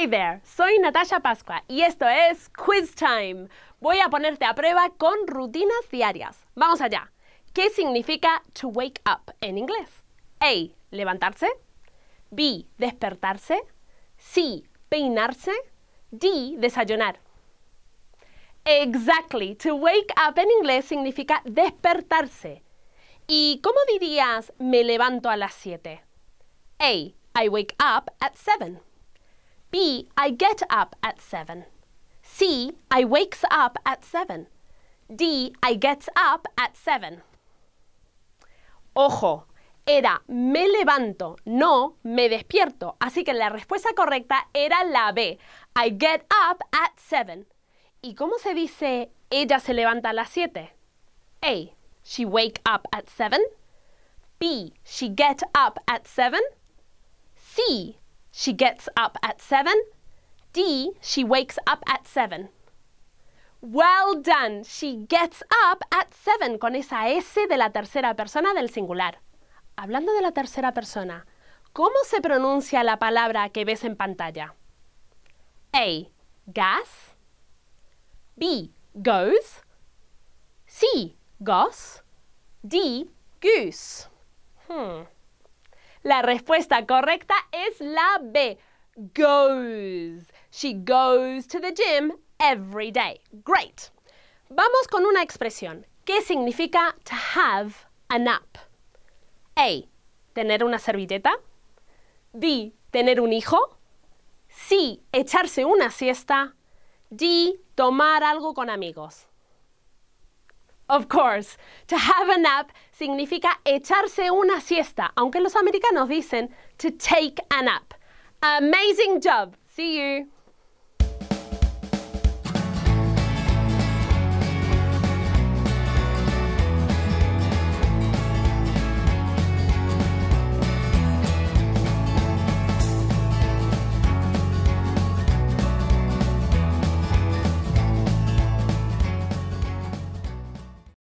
Hey there, soy Natasha Pascua y esto es Quiz Time. Voy a ponerte a prueba con rutinas diarias. Vamos allá. ¿Qué significa to wake up en inglés? A. Levantarse. B. Despertarse. C. Peinarse. D. Desayunar. Exactly. To wake up en inglés significa despertarse. ¿Y cómo dirías me levanto a las 7? A. I wake up at 7. B. I get up at 7. C. I wakes up at 7. D. I gets up at 7. Ojo, era me levanto, no me despierto. Así que la respuesta correcta era la B. I get up at 7. ¿Y cómo se dice ella se levanta a las 7? A. She wake up at 7. B. She get up at 7. C. She gets up at seven. D. She wakes up at seven. Well done. She gets up at seven. con esa S de la tercera persona del singular. Hablando de la tercera persona, ¿cómo se pronuncia la palabra que ves en pantalla? A. Gas. B. Goes. C. Goss. D. Goose. Hmm. La respuesta correcta es la B. Goes. She goes to the gym every day. Great. Vamos con una expresión. ¿Qué significa to have a nap? A. Tener una servilleta. B. Tener un hijo. C. Echarse una siesta. D. Tomar algo con amigos. Of course. To have a nap significa echarse una siesta, aunque los americanos dicen to take a nap. Amazing job. See you.